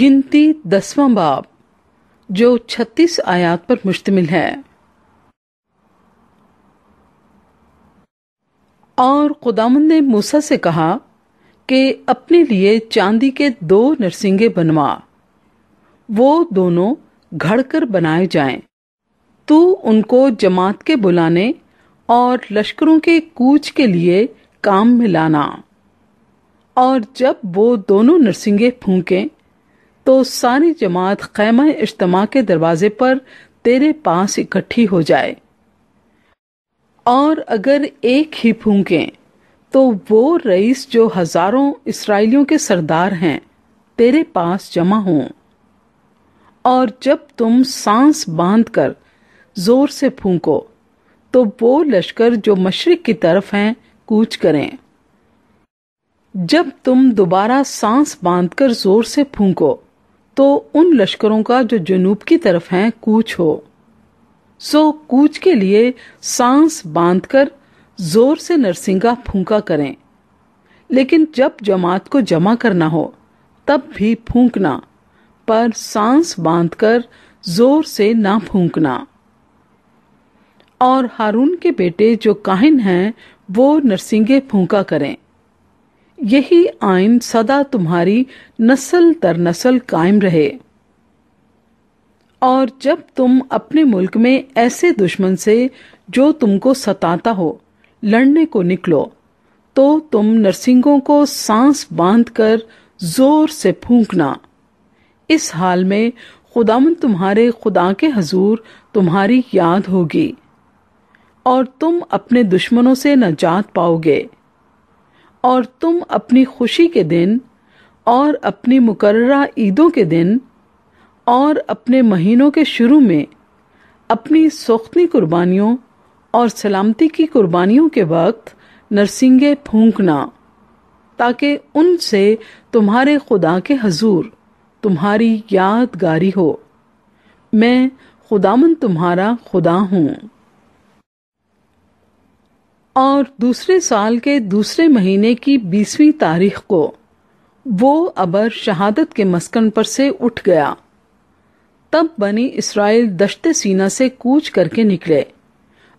गिनती दसवां बाब जो छत्तीस आयात पर मुश्तमिल है और खुदामन ने मूसा से कहा कि अपने लिए चांदी के दो नरसिंगे बनवा वो दोनों घड़कर बनाए जाएं। तू उनको जमात के बुलाने और लश्करों के कूच के लिए काम में लाना और जब वो दोनों नरसिंगे फूकें तो सारी जमात खैमा इज्तम के दरवाजे पर तेरे पास इकट्ठी हो जाए और अगर एक ही फूकें तो वो रईस जो हजारों इसराइलियों के सरदार हैं तेरे पास जमा हों और जब तुम सांस बांध कर जोर से फूको तो वो लश्कर जो मशरक की तरफ हैं कूच करें जब तुम दोबारा सांस बांधकर जोर से फूको तो उन लश्करों का जो जनूब की तरफ हैं कूच हो सो कूच के लिए सांस बांधकर जोर से नरसिंगा फूंका करें लेकिन जब जमात को जमा करना हो तब भी फूंकना पर सांस बांधकर जोर से ना फूंकना और हारून के बेटे जो काहिन हैं वो नरसिंगे फूंका करें यही आइन सदा तुम्हारी नस्ल तर नस्ल कायम रहे और जब तुम अपने मुल्क में ऐसे दुश्मन से जो तुमको सताता हो लड़ने को निकलो तो तुम नरसिंगों को सांस बांधकर जोर से फूंकना इस हाल में खुदामन तुम्हारे खुदा के हजूर तुम्हारी याद होगी और तुम अपने दुश्मनों से नजात पाओगे और तुम अपनी खुशी के दिन और अपनी मुकर्रा ईदों के दिन और अपने महीनों के शुरू में अपनी सोखनी कुर्बानियों और सलामती की कुर्बानियों के वक्त नरसिंगे फूंकना ताकि उनसे तुम्हारे खुदा के हजूर तुम्हारी यादगारी हो मैं खुदामन तुम्हारा खुदा हूँ और दूसरे साल के दूसरे महीने की बीसवीं तारीख को वो अबर शहादत के मस्कन पर से उठ गया तब बनी इसराइल दश्त सीना से कूच करके निकले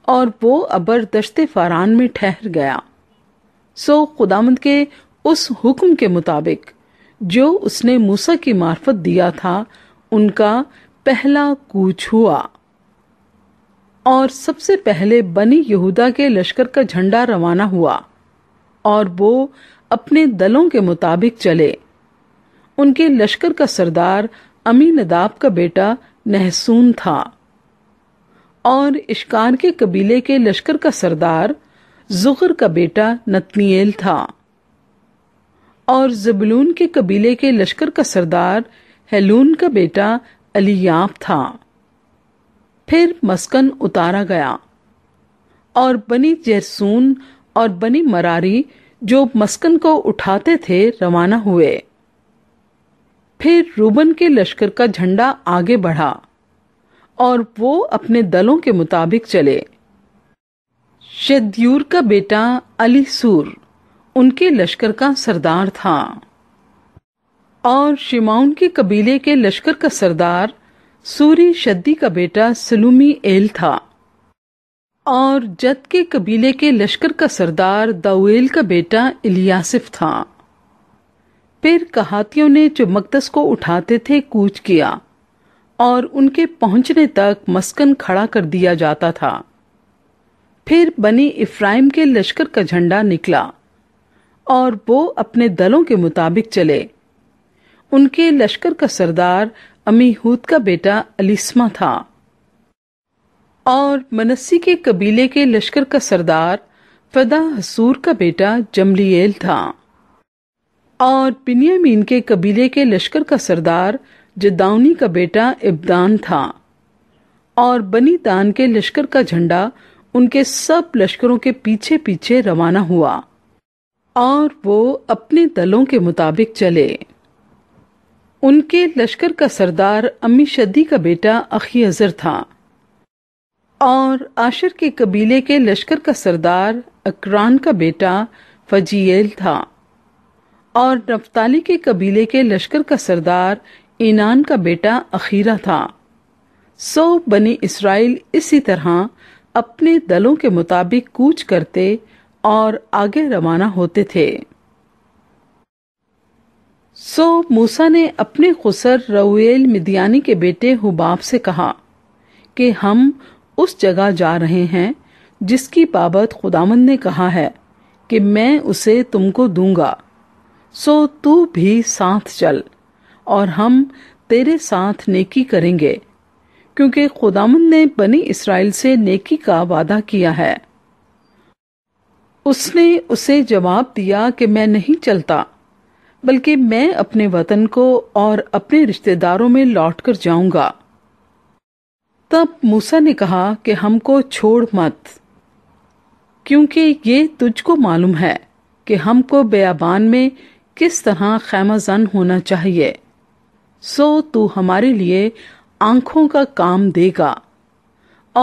और वो अबर दश्त फारान में ठहर गया सो खुदामंद के उस हुक्म के मुताबिक जो उसने मूसा की मार्फत दिया था उनका पहला कूच हुआ और सबसे पहले बनी यहूदा के लश्कर का झंडा रवाना हुआ और वो अपने दलों के मुताबिक चले उनके लश्कर का सरदार अमी नदाब का बेटा नहसून था और इश्कार के कबीले के लश्कर का सरदार जुगर का बेटा नतनील था और जबलून के कबीले के लश्कर का सरदार हेलून का बेटा अलियाब था फिर मस्कन उतारा गया और बनी जैसून और बनी मरारी जो मस्कन को उठाते थे रवाना हुए फिर रूबन के लश्कर का झंडा आगे बढ़ा और वो अपने दलों के मुताबिक चले शद्यूर का बेटा अली सूर उनके लश्कर का सरदार था और शिमाउन के कबीले के लश्कर का सरदार सूरी शद्दी का बेटा सलूमी एल था और जद के कबीले के लश्कर का सरदार दाऊल का बेटा इलियासिफ था फिर कहातियों ने जो मकदस को उठाते थे कूच किया और उनके पहुंचने तक मस्कन खड़ा कर दिया जाता था फिर बनी इफ्राइम के लश्कर का झंडा निकला और वो अपने दलों के मुताबिक चले उनके लश्कर का सरदार अमीहूत का बेटा अलिस्मा था और मनस्सी के कबीले के लश्कर का सरदार फदा हसूर का बेटा जमलियल था और पिनियामीन के कबीले के लश्कर का सरदार जदाउनी का बेटा इब्दान था और बनी दान के लश्कर का झंडा उनके सब लश्करों के पीछे पीछे रवाना हुआ और वो अपने दलों के मुताबिक चले उनके लश्कर का सरदार अम्मी शदी का बेटा अखी अजर था और आशिर के कबीले के लश्कर का सरदार अकरान का बेटा फजील था और नफ्ताली के कबीले के लश्कर का सरदार इनान का बेटा अखीरा था सो बनी इसराइल इसी तरह अपने दलों के मुताबिक कूच करते और आगे रवाना होते थे सो मूसा ने अपने खुसर रउेल मिदियानी के बेटे हुबाब से कहा कि हम उस जगह जा रहे हैं जिसकी बाबत खुदामन ने कहा है कि मैं उसे तुमको दूंगा सो तू भी साथ चल और हम तेरे साथ नेकी करेंगे क्योंकि खुदामन ने बनी इसराइल से नेकी का वादा किया है उसने उसे जवाब दिया कि मैं नहीं चलता बल्कि मैं अपने वतन को और अपने रिश्तेदारों में लौट कर जाऊंगा तब मूसा ने कहा कि हमको छोड़ मत क्योंकि ये तुझको मालूम है कि हमको बयाबान में किस तरह जन होना चाहिए सो तू हमारे लिए आंखों का काम देगा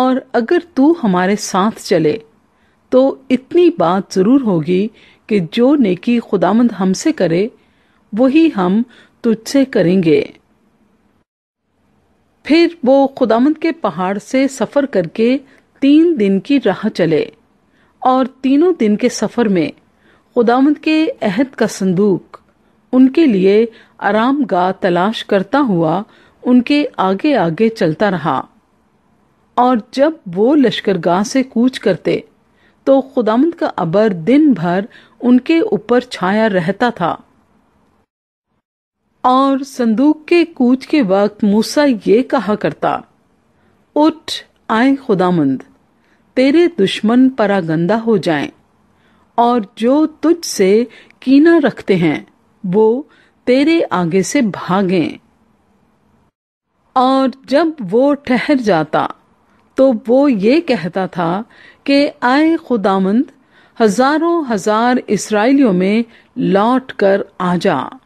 और अगर तू हमारे साथ चले तो इतनी बात जरूर होगी कि जो नेकी खुदामंद हमसे करे वही हम तुझसे करेंगे फिर वो खुदामंद के पहाड़ से सफ़र करके तीन दिन की राह चले और तीनों दिन के सफ़र में खुदामंद के अहद का संदूक उनके लिए आराम गाह तलाश करता हुआ उनके आगे आगे चलता रहा और जब वो लश्कर गाह से कूच करते तो खुदामंद का अबर दिन भर उनके ऊपर छाया रहता था और संदूक के कूच के वक्त मूसा ये कहा करता उठ आए खुदामंद तेरे दुश्मन परागंदा हो जाए और जो तुझ से कीना रखते हैं वो तेरे आगे से भागें और जब वो ठहर जाता तो वो ये कहता था कि आए खुदामंद हजारों हजार इसराइलियों में लौट कर आ जा